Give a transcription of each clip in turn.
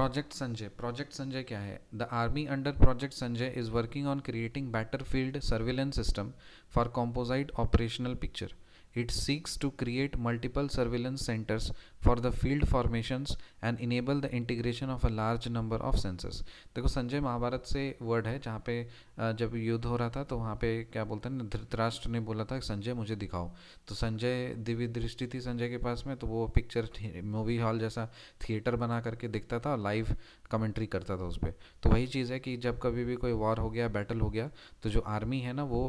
Project Sanjay project Sanjay क्या है the army under project Sanjay is working on creating battle field surveillance system for composite operational picture It seeks to create multiple surveillance centers for the field formations and enable the integration of a large number of sensors. देखो संजय महाभारत से word है जहाँ पे जब युद्ध हो रहा था तो वहाँ पे क्या बोलते हैं धृतराष्ट्र ने बोला था संजय मुझे दिखाओ तो संजय दिव्य दृष्टि थी संजय के पास में तो वो पिक्चर मूवी हॉल जैसा थिएटर बना करके दिखता था और लाइव कमेंट्री करता था उस पर तो वही चीज़ है कि जब कभी भी कोई वॉर हो गया बैटल हो गया तो जो आर्मी है ना वो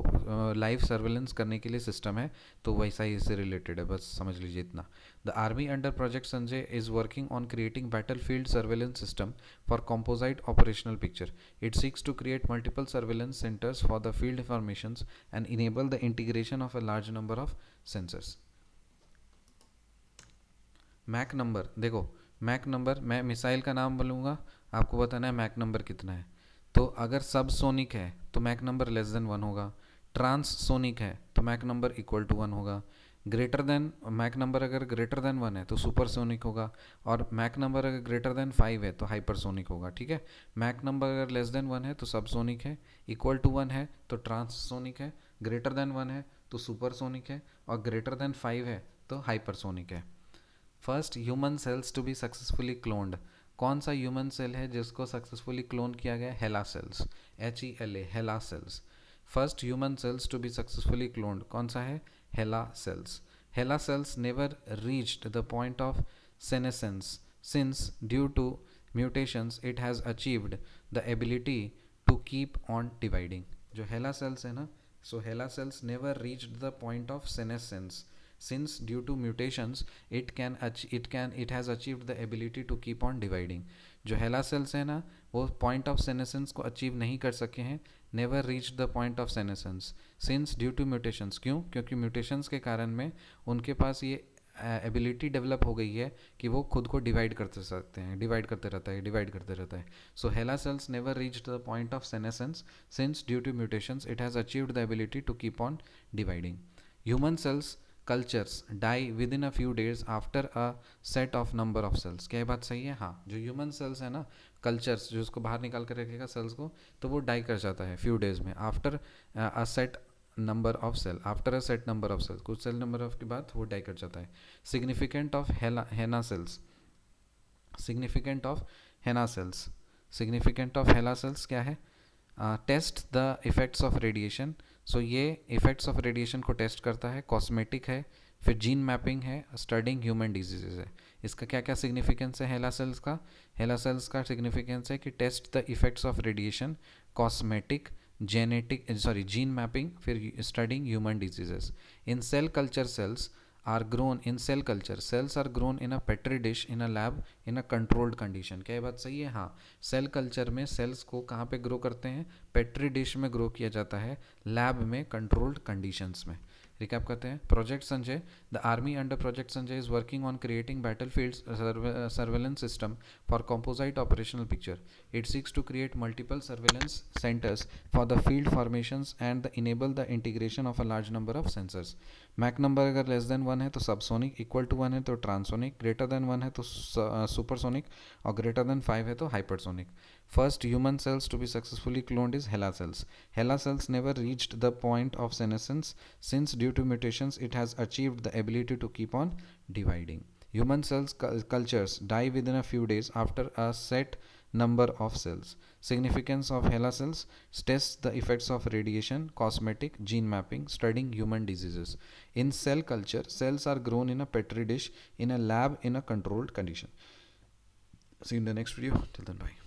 लाइव सर्वेलेंस करने के लिए सिस्टम है तो वही ऐसा ही इससे रिलेटेड है बस समझ लीजिए इतना the army under project Sanjay is working on creating battle field surveillance system for composite operational picture it seeks to create multiple surveillance centres for the field information and enable the integration of a large number of sensors mach number देखो mach number मैं missile का नाम बोलूँगा आपको बताना है mach number कितना है तो अगर सब सोनिक है तो mach number less than one होगा ट्रांस सोनिक है तो mach number equal to one होगा ग्रेटर देन मैक नंबर अगर ग्रेटर देन वन है तो सुपरसोनिक होगा और मैक नंबर अगर ग्रेटर देन फाइव है तो हाइपरसोनिक होगा ठीक है मैक नंबर अगर लेस देन वन है तो सबसोनिक है इक्वल टू वन है तो ट्रांससोनिक है ग्रेटर देन वन है तो सुपरसोनिक है और ग्रेटर देन फाइव है तो हाइपरसोनिक है first human cells to be successfully cloned कौन सा ह्यूमन सेल है जिसको सक्सेसफुली क्लोन किया गया HeLa cells H E L A HeLa cells first human cells to be successfully cloned कौन सा है HeLa cells HeLa cells never reached the point of senescence since due to mutations it has achieved the ability to keep on dividing जो HeLa cells है ना so HeLa cells never reached the point of senescence since due to mutations it can it can it has achieved the ability to keep on dividing जो HeLa cells है ना वो point of senescence को achieve नहीं कर सके हैं never reach the point of senescence since due to mutations क्यों क्योंकि म्यूटेशंस के कारण में उनके पास ये एबिलिटी डेवलप हो गई है कि वो खुद को डिवाइड करते सकते हैं डिवाइड करते रहता है डिवाइड करते रहता है so HeLa cells never reach the point of senescence since due to mutations it has achieved the ability to keep on dividing human cells cultures die within a few days after a set of number of cells क्या बात सही है हाँ जो human cells है ना cultures जो उसको बाहर निकाल कर रखेगा सेल्स को तो वो डाई कर जाता है फ्यू डेज में after a set number of cell after a set number of cells कुछ सेल नंबर ऑफ के बाद वो डाई कर जाता है significant of HeLa cells significant of HeLa cells significant of HeLa cells क्या है test the effects of radiation so so, ये इफ़ेक्ट्स ऑफ रेडिएशन को टेस्ट करता है कॉस्मेटिक है फिर जीन मैपिंग है स्टडिंग ह्यूमन डिजीजेज है इसका क्या क्या सिग्निफिकेंस है हेला सेल्स का हेला सेल्स का सिग्निफिकेंस है कि test the effects of radiation cosmetic genetic sorry gene mapping फिर studying human diseases in cell culture cells are grown in cell culture cells are grown in a petri dish in a lab in a controlled condition क्या ये बात सही है हाँ cell culture में sales को कहाँ पे ग्रो करते हैं पेट्री डिश में ग्रो किया जाता है लैब में कंट्रोल्ड कंडीशंस में रिकैप करते हैं project Sanjay the army under project Sanjay is working on creating battle field surveillance system for composite operational picture it seeks to create multiple surveillance centres for the field formation and the enable the integration of a large number of sensors mach number अगर less than one है तो subsonic equal to one है तो transonic greater than one है तो supersonic uh, और greater than five है तो hypersonic first human cells to be successfully cloned is HeLa cells HeLa cells never reached the point of senescence since due due to mutations, it has achieved the ability to keep on dividing. Human cells cultures die within a few days after a set number of cells. Significance of HeLa cells tests the effects of radiation, cosmetic, gene mapping, studying human diseases. In cell culture, cells are grown in a petri dish in a lab in a controlled condition. See you in the next video. Till then, bye.